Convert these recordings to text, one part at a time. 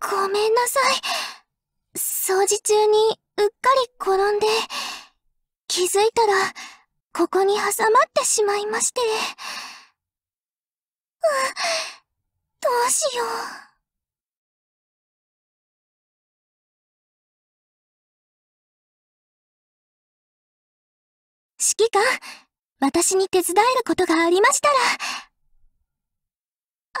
ごめんなさい。掃除中にうっかり転んで、気づいたら、ここに挟まってしまいまして。うどうしよう。指揮官、私に手伝えることがありましたら。あ、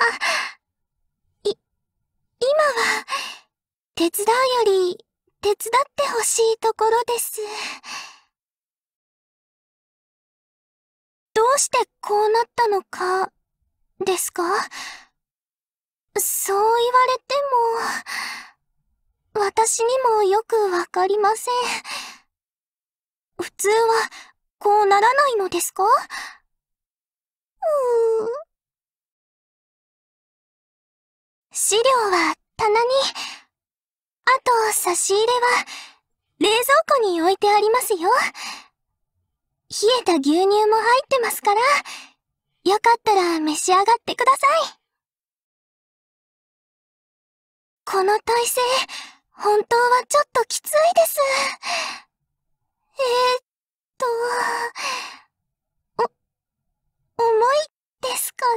手伝うより、手伝ってほしいところです。どうしてこうなったのか、ですかそう言われても、私にもよくわかりません。普通は、こうならないのですかうー。資料は棚に。あと、差し入れは、冷蔵庫に置いてありますよ。冷えた牛乳も入ってますから、よかったら召し上がってください。この体勢、本当はちょっときついです。えー、っと、お、重いですから。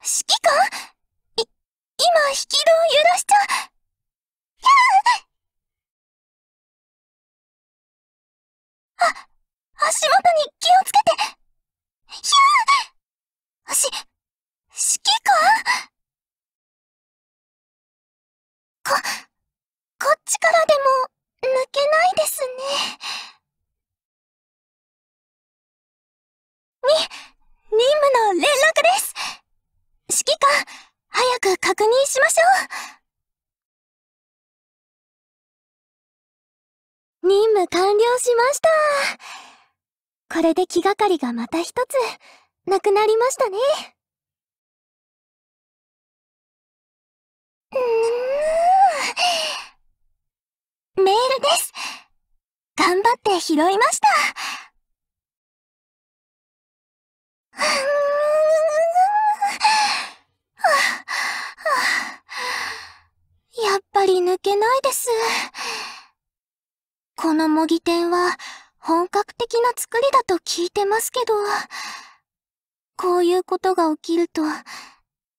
指揮官引き戸を揺らしちゃう。あ、足元に気をつけて。ひゅーし、指揮官こ、こっちからでも抜けないですね。く確認しましょう任務完了しましたこれで気がかりがまた一つなくなりましたねメールです頑張って拾いました抜けないです。この模擬店は本格的な作りだと聞いてますけど、こういうことが起きると、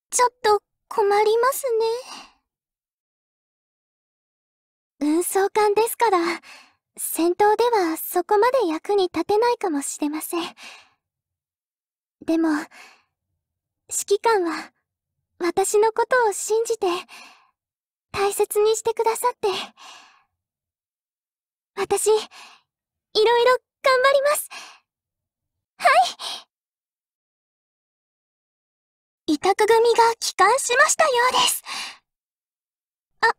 ちょっと困りますね。運送艦ですから、戦闘ではそこまで役に立てないかもしれません。でも、指揮官は私のことを信じて、大切にしてくださって。私、いろいろ頑張ります。はい委託組が帰還しましたようです。あ、あの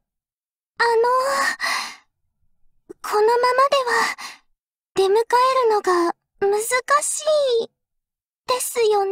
このままでは、出迎えるのが難しい、ですよね。